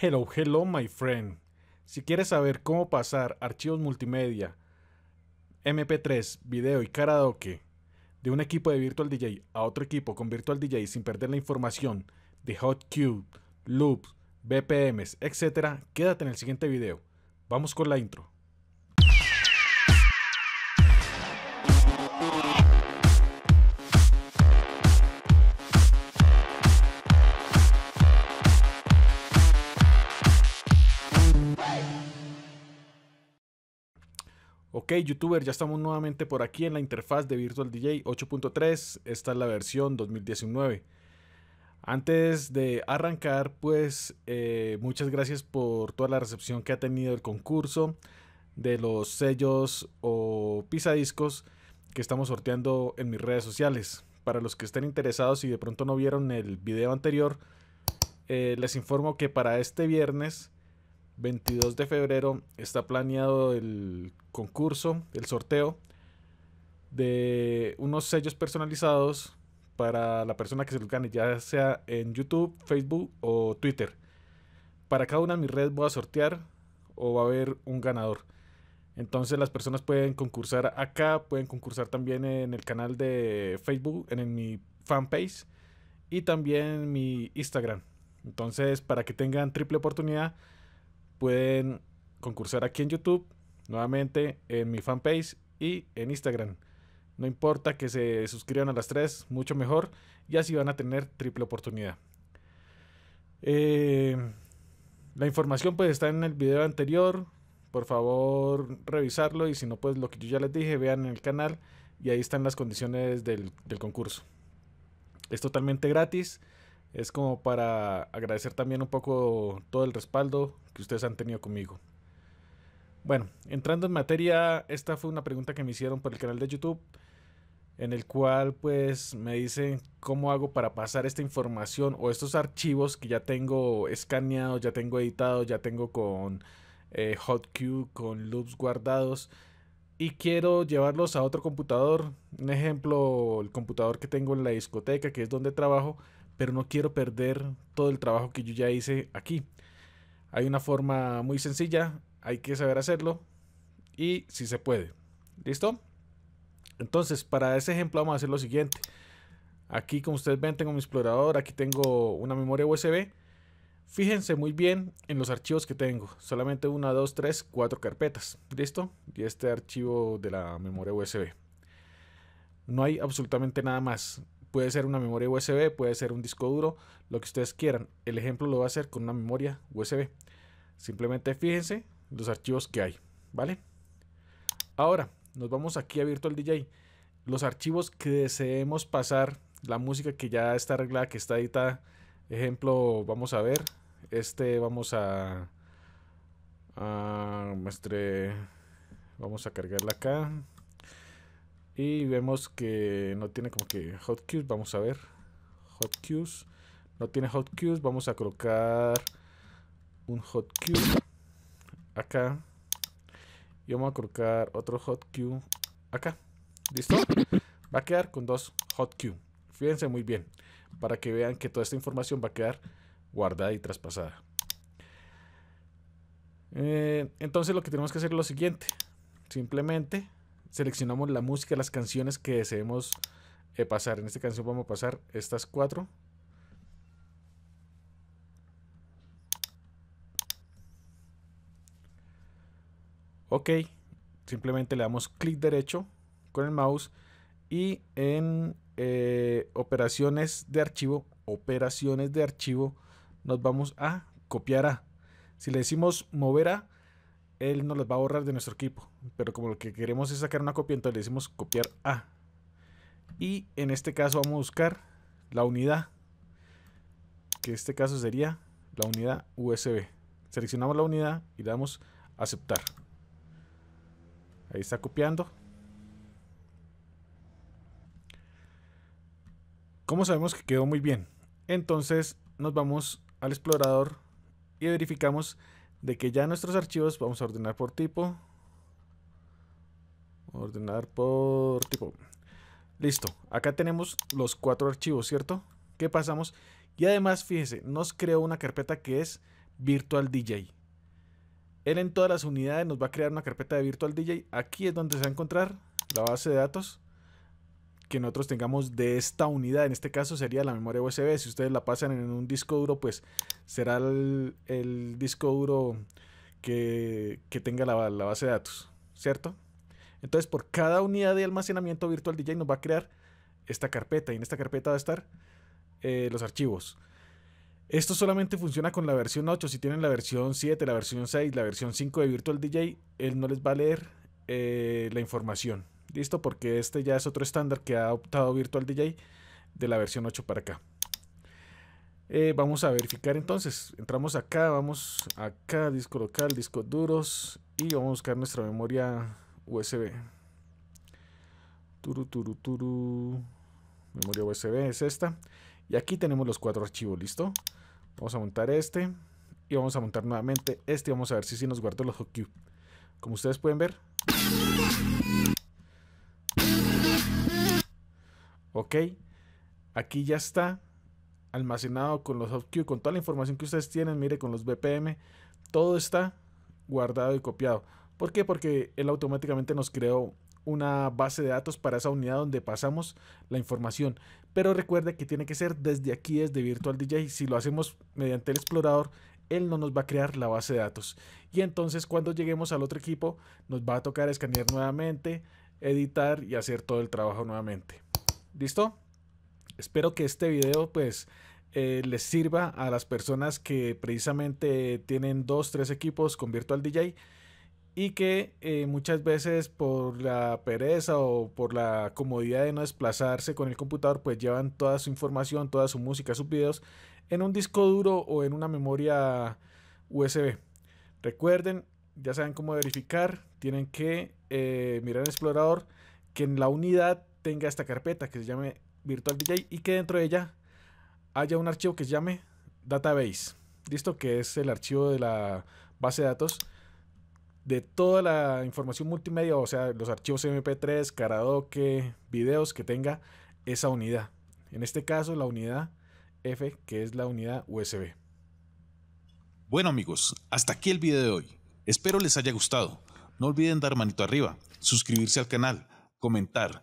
Hello, hello, my friend. Si quieres saber cómo pasar archivos multimedia, MP3, video y karaoke de un equipo de Virtual DJ a otro equipo con Virtual DJ sin perder la información de Hot Cube, loops, BPMs, etc., quédate en el siguiente video. Vamos con la intro. Ok, youtuber, ya estamos nuevamente por aquí en la interfaz de Virtual DJ 8.3. Esta es la versión 2019. Antes de arrancar, pues eh, muchas gracias por toda la recepción que ha tenido el concurso de los sellos o pisadiscos que estamos sorteando en mis redes sociales. Para los que estén interesados y de pronto no vieron el video anterior, eh, les informo que para este viernes 22 de febrero está planeado el concurso, el sorteo de unos sellos personalizados para la persona que se los gane, ya sea en YouTube, Facebook o Twitter. Para cada una de mis redes voy a sortear o va a haber un ganador. Entonces las personas pueden concursar acá, pueden concursar también en el canal de Facebook, en, mi fanpage y también en mi Instagram. Entonces para que tengan triple oportunidad pueden concursar aquí en YouTube, nuevamente en mi fanpage y en Instagram. No importa que se suscriban a las tres, mucho mejor, y así van a tener triple oportunidad. Eh, la información pues está en el video anterior, por favor revisarlo y si no pues lo que yo ya les dije, vean en el canal y ahí están las condiciones del, del concurso. Es totalmente gratis es como para agradecer también un poco todo el respaldo que ustedes han tenido conmigo. Bueno, entrando en materia, esta fue una pregunta que me hicieron por el canal de YouTube, en el cual pues me dicen cómo hago para pasar esta información o estos archivos que ya tengo escaneados, ya tengo editados, ya tengo con eh, con loops guardados y quiero llevarlos a otro computador. Un ejemplo, el computador que tengo en la discoteca, que es donde trabajo, pero no quiero perder todo el trabajo que yo ya hice aquí. Hay una forma muy sencilla, hay que saber hacerlo y si se puede. ¿Listo? Entonces, para ese ejemplo vamos a hacer lo siguiente. Aquí, como ustedes ven, tengo mi explorador, aquí tengo una memoria USB. Fíjense muy bien en los archivos que tengo. Solamente una, dos, tres, cuatro carpetas. ¿Listo? Y este archivo de la memoria USB. No hay absolutamente nada más. Puede ser una memoria USB, puede ser un disco duro, lo que ustedes quieran. El ejemplo lo va a hacer con una memoria USB. Simplemente fíjense los archivos que hay, ¿vale? Ahora, nos vamos aquí a Virtual DJ. Los archivos que deseemos pasar, la música que ya está arreglada, que está editada. Ejemplo, vamos a ver. Este vamos a... a este, vamos a cargarla acá. Y vemos que no tiene como que hot hotkeys. Vamos a ver. Hot Hotkeys. No tiene hot cues Vamos a colocar un hot cue acá. Y vamos a colocar otro hot cue acá. ¿Listo? Va a quedar con dos hot cues Fíjense muy bien. Para que vean que toda esta información va a quedar guardada y traspasada. Eh, entonces lo que tenemos que hacer es lo siguiente. Simplemente seleccionamos la música, las canciones que deseemos eh, pasar. En esta canción vamos a pasar estas cuatro. Ok, simplemente le damos clic derecho con el mouse y en eh, operaciones de archivo, operaciones de archivo, nos vamos a copiar a. Si le decimos mover a, él nos las va a borrar de nuestro equipo. Pero como lo que queremos es sacar una copia, entonces le decimos copiar A. Y en este caso vamos a buscar la unidad. Que en este caso sería la unidad USB. Seleccionamos la unidad y damos aceptar. Ahí está copiando. Como sabemos que quedó muy bien? Entonces nos vamos al explorador y verificamos de que ya nuestros archivos vamos a ordenar por tipo. Ordenar por tipo. Listo, acá tenemos los cuatro archivos, ¿cierto? qué pasamos. Y además, fíjese, nos creó una carpeta que es Virtual DJ. Él en todas las unidades nos va a crear una carpeta de Virtual DJ. Aquí es donde se va a encontrar la base de datos que nosotros tengamos de esta unidad. En este caso sería la memoria USB. Si ustedes la pasan en un disco duro, pues será el, disco duro que, tenga la, base de datos, ¿cierto? Entonces, por cada unidad de almacenamiento virtual DJ nos va a crear esta carpeta y en esta carpeta va a estar eh, los archivos. Esto solamente funciona con la versión 8. Si tienen la versión 7, la versión 6, la versión 5 de Virtual DJ, él no les va a leer eh, la información. Listo, porque este ya es otro estándar que ha optado Virtual DJ de la versión 8 para acá. Eh, vamos a verificar entonces. Entramos acá, vamos acá, disco local, disco duros y vamos a buscar nuestra memoria USB. Turu, turu, turu. Memoria USB es esta. Y aquí tenemos los cuatro archivos, ¿listo? Vamos a montar este y vamos a montar nuevamente este. Vamos a ver si, si nos guardó los OQ. Como ustedes pueden ver. Ok, aquí ya está almacenado con los queue, con toda la información que ustedes tienen, mire con los BPM, todo está guardado y copiado. ¿Por qué? Porque él automáticamente nos creó una base de datos para esa unidad donde pasamos la información. Pero recuerde que tiene que ser desde aquí, desde Virtual DJ. Si lo hacemos mediante el explorador, él no nos va a crear la base de datos. Y entonces cuando lleguemos al otro equipo, nos va a tocar escanear nuevamente, editar y hacer todo el trabajo nuevamente. ¿Listo? Espero que este video pues eh, les sirva a las personas que precisamente tienen dos, tres equipos con Virtual DJ y que eh, muchas veces por la pereza o por la comodidad de no desplazarse con el computador, pues llevan toda su información, toda su música, sus videos en un disco duro o en una memoria USB. Recuerden, ya saben cómo verificar, tienen que eh, mirar el explorador que en la unidad tenga esta carpeta que se llame Virtual DJ y que dentro de ella haya un archivo que se llame database. Listo, que es el archivo de la base de datos de toda la información multimedia, o sea, los archivos MP3, karaoke, videos que tenga esa unidad. En este caso, la unidad F, que es la unidad USB. Bueno amigos, hasta aquí el video de hoy. Espero les haya gustado. No olviden dar manito arriba, suscribirse al canal, comentar,